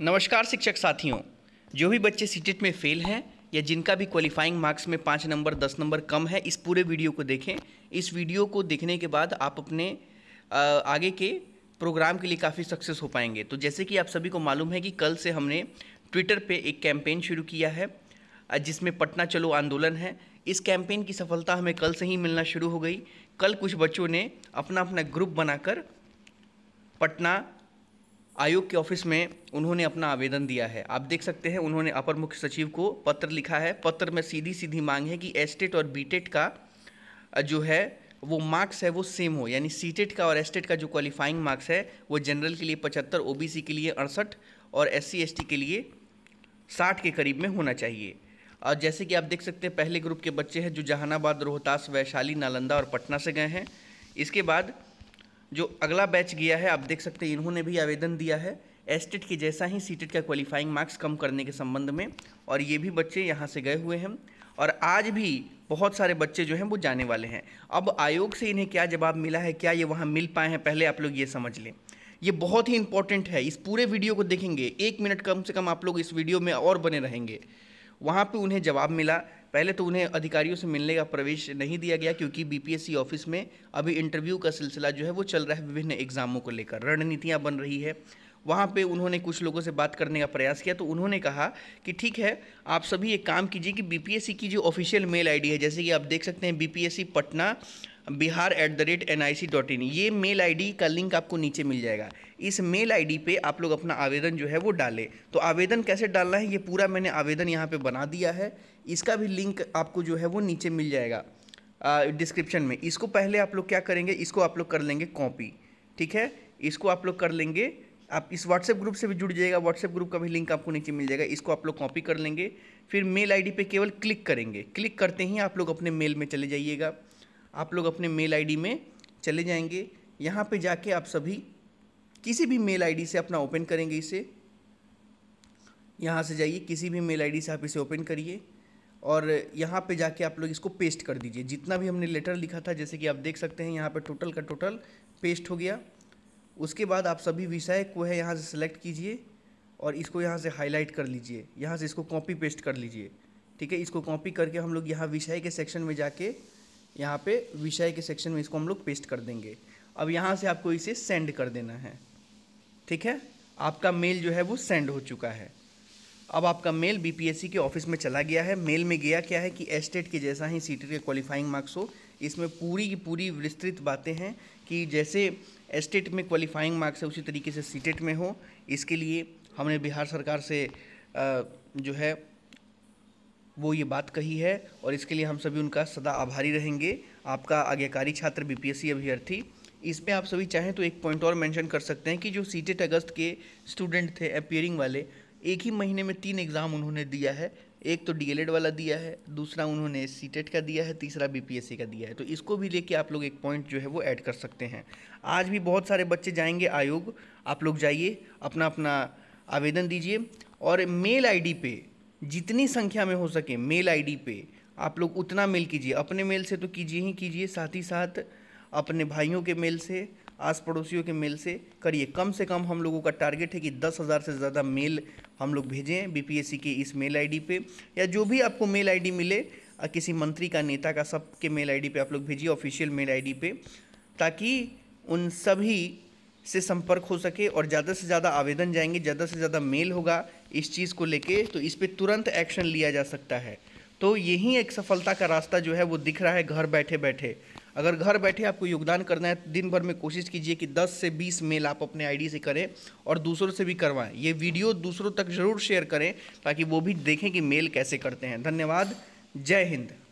नमस्कार शिक्षक साथियों जो भी बच्चे सीटेट e में फेल हैं या जिनका भी क्वालिफाइंग मार्क्स में पाँच नंबर दस नंबर कम है इस पूरे वीडियो को देखें इस वीडियो को देखने के बाद आप अपने आगे के प्रोग्राम के लिए काफ़ी सक्सेस हो पाएंगे तो जैसे कि आप सभी को मालूम है कि कल से हमने ट्विटर पे एक कैंपेन शुरू किया है जिसमें पटना चलो आंदोलन है इस कैंपेन की सफलता हमें कल से ही मिलना शुरू हो गई कल कुछ बच्चों ने अपना अपना ग्रुप बनाकर पटना आयोग के ऑफिस में उन्होंने अपना आवेदन दिया है आप देख सकते हैं उन्होंने अपर मुख्य सचिव को पत्र लिखा है पत्र में सीधी सीधी मांग है कि एस्टेट और बीटेट का जो है वो मार्क्स है वो सेम हो यानी सीटेट का और एस्टेट का जो क्वालिफाइंग मार्क्स है वो जनरल के लिए पचहत्तर ओ के लिए अड़सठ और एस सी के लिए साठ के करीब में होना चाहिए और जैसे कि आप देख सकते हैं पहले ग्रुप के बच्चे हैं जो जहानाबाद रोहतास वैशाली नालंदा और पटना से गए हैं इसके बाद जो अगला बैच गया है आप देख सकते हैं इन्होंने भी आवेदन दिया है टेट e के जैसा ही सीटेट e का क्वालिफाइंग मार्क्स कम करने के संबंध में और ये भी बच्चे यहाँ से गए हुए हैं और आज भी बहुत सारे बच्चे जो हैं वो जाने वाले हैं अब आयोग से इन्हें क्या जवाब मिला है क्या ये वहाँ मिल पाए हैं पहले आप लोग ये समझ लें ये बहुत ही इंपॉर्टेंट है इस पूरे वीडियो को देखेंगे एक मिनट कम से कम आप लोग इस वीडियो में और बने रहेंगे वहाँ पर उन्हें जवाब मिला पहले तो उन्हें अधिकारियों से मिलने का प्रवेश नहीं दिया गया क्योंकि बीपीएससी ऑफिस में अभी इंटरव्यू का सिलसिला जो है वो चल रहा है विभिन्न एग्जामों को लेकर रणनीतियाँ बन रही है वहाँ पे उन्होंने कुछ लोगों से बात करने का प्रयास किया तो उन्होंने कहा कि ठीक है आप सभी एक काम कीजिए कि बीपीएससी की जो ऑफिशियल मेल आईडी है जैसे कि आप देख सकते हैं BPSC Patna Bihar at the rate N I C dot in ये मेल आईडी का लिंक आपको नीचे मिल जाएगा इस मेल आईडी पे आप लोग अपना आवेदन जो है वो डालें तो आवेदन कैसे डालना है ये पूरा मैंने आवेदन यहाँ पे बना दिया है इसका भी लिंक आपको जो है वो नीचे मिल जाएगा डिस्क्रिप्शन में इसको पहले आप लोग क्या करेंगे इसको आप लोग कर लेंगे कॉपी ठीक है इसको आप लोग कर लेंगे आप इस व्हाट्सएप ग्रुप से भी जुड़ जाएगा व्हाट्सएप ग्रुप का भी लिंक आपको नीचे मिल जाएगा इसको आप लोग कॉपी कर लेंगे फिर मेल आईडी पे केवल क्लिक करेंगे क्लिक करते ही आप लोग अपने मेल में चले जाइएगा आप लोग अपने मेल आईडी में चले जाएंगे यहाँ पे जाके आप सभी किसी भी मेल आईडी से अपना ओपन करेंगे इसे यहाँ से जाइए किसी भी मेल आईडी से आप इसे ओपन करिए और यहाँ पे जाके आप लोग इसको पेस्ट कर दीजिए जितना भी हमने लेटर लिखा था जैसे कि आप देख सकते हैं यहाँ पर टोटल का टोटल पेस्ट हो गया उसके बाद आप सभी विषय को है यहाँ से सेलेक्ट कीजिए और इसको यहाँ से हाईलाइट कर लीजिए यहाँ से इसको कॉपी पेस्ट कर लीजिए ठीक है इसको कॉपी करके हम लोग यहाँ विषय के सेक्शन में जाके यहाँ पे विषय के सेक्शन में इसको हम लोग पेस्ट कर देंगे अब यहाँ से आपको इसे सेंड कर देना है ठीक है आपका मेल जो है वो सेंड हो चुका है अब आपका मेल बीपीएससी के ऑफिस में चला गया है मेल में गया क्या है कि एस्टेट के जैसा ही सीटेट के क्वालिफाइंग मार्क्स हो इसमें पूरी की पूरी विस्तृत बातें हैं कि जैसे एस्टेट में क्वालिफाइंग मार्क्स है उसी तरीके से सीटेट में हो इसके लिए हमने बिहार सरकार से जो है वो ये बात कही है और इसके लिए हम सभी उनका सदा आभारी रहेंगे आपका आज्ञाकारी छात्र बीपीएससी अभ्यर्थी इसमें आप सभी चाहें तो एक पॉइंट और मेंशन कर सकते हैं कि जो सी अगस्त के स्टूडेंट थे अपियरिंग वाले एक ही महीने में तीन एग्ज़ाम उन्होंने दिया है एक तो डी वाला दिया है दूसरा उन्होंने सी का दिया है तीसरा बी का दिया है तो इसको भी लेके आप लोग एक पॉइंट जो है वो ऐड कर सकते हैं आज भी बहुत सारे बच्चे जाएंगे आयोग आप लोग जाइए अपना अपना आवेदन दीजिए और मेल आईडी पे जितनी संख्या में हो सके मेल आईडी पे आप लोग उतना मेल कीजिए अपने मेल से तो कीजिए ही कीजिए साथ ही साथ अपने भाइयों के मेल से आस पड़ोसियों के मेल से करिए कम से कम हम लोगों का टारगेट है कि दस हज़ार से ज़्यादा मेल हम लोग भेजें बीपीएससी के इस मेल आईडी पे या जो भी आपको मेल आईडी मिले किसी मंत्री का नेता का सब के मेल आईडी पे आप लोग भेजिए ऑफिशियल मेल आईडी पे ताकि उन सभी से संपर्क हो सके और ज़्यादा से ज़्यादा आवेदन जाएंगे ज़्यादा से ज़्यादा मेल होगा इस चीज़ को लेके तो इस पर तुरंत एक्शन लिया जा सकता है तो यही एक सफलता का रास्ता जो है वो दिख रहा है घर बैठे बैठे अगर घर बैठे आपको योगदान करना है दिन भर में कोशिश कीजिए कि 10 से 20 मेल आप अपने आईडी से करें और दूसरों से भी करवाएं ये वीडियो दूसरों तक ज़रूर शेयर करें ताकि वो भी देखें कि मेल कैसे करते हैं धन्यवाद जय हिंद